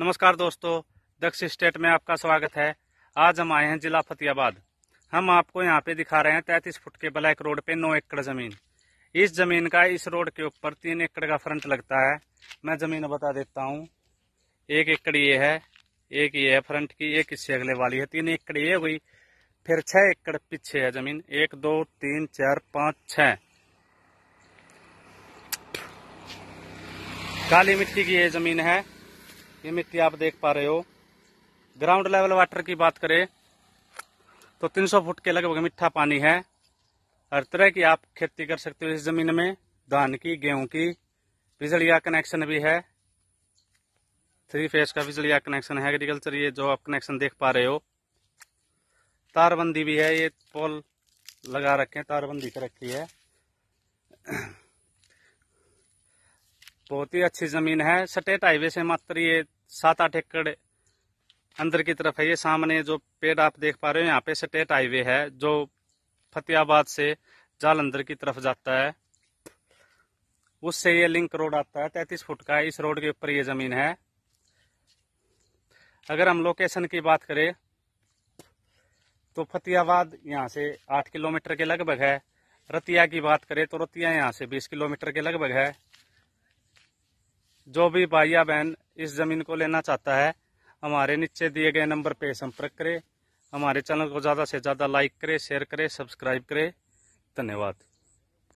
नमस्कार दोस्तों दक्ष स्टेट में आपका स्वागत है आज हम आए हैं जिला फतेहाबाद हम आपको यहाँ पे दिखा रहे हैं तैतीस फुट के ब्लैक रोड पे नौ एकड़ जमीन इस जमीन का इस रोड के ऊपर तीन एकड़ का फ्रंट लगता है मैं जमीन बता देता हूँ एक एकड़ ये है एक ये है फ्रंट की एक इससे अगले वाली है तीन एकड़ ये हुई फिर छह एकड़ पीछे है जमीन एक दो तीन चार पाँच छ काली मिट्टी की ये जमीन है ये मिट्टी आप देख पा रहे हो ग्राउंड लेवल वाटर की बात करें तो 300 फुट के लगभग मिठा पानी है हर तरह की आप खेती कर सकते हो इस जमीन में धान की गेहूं की बिजलिया कनेक्शन भी है थ्री फेस का बिजलिया कनेक्शन है एग्रीकल्चर ये जो आप कनेक्शन देख पा रहे हो तारबंदी भी है ये पोल लगा रखे हैं तारबंदी कर रखी है बहुत ही अच्छी ज़मीन है स्टेट हाईवे से मात्र ये सात आठ एकड़ अंदर की तरफ है ये सामने जो पेड़ आप देख पा रहे हो यहाँ पे स्टेट हाईवे है जो फतेहाबाद से जालंधर की तरफ जाता है उससे ये लिंक रोड आता है तैतीस फुट का इस रोड के ऊपर ये ज़मीन है अगर हम लोकेशन की बात करें तो फतेहाबाद यहाँ से आठ किलोमीटर के लगभग है रतिया की बात करें तो रतिया यहाँ से बीस किलोमीटर के लगभग है जो भी भाइया बहन इस ज़मीन को लेना चाहता है हमारे नीचे दिए गए नंबर पे संपर्क करें हमारे चैनल को ज़्यादा से ज़्यादा लाइक करें शेयर करें सब्सक्राइब करें धन्यवाद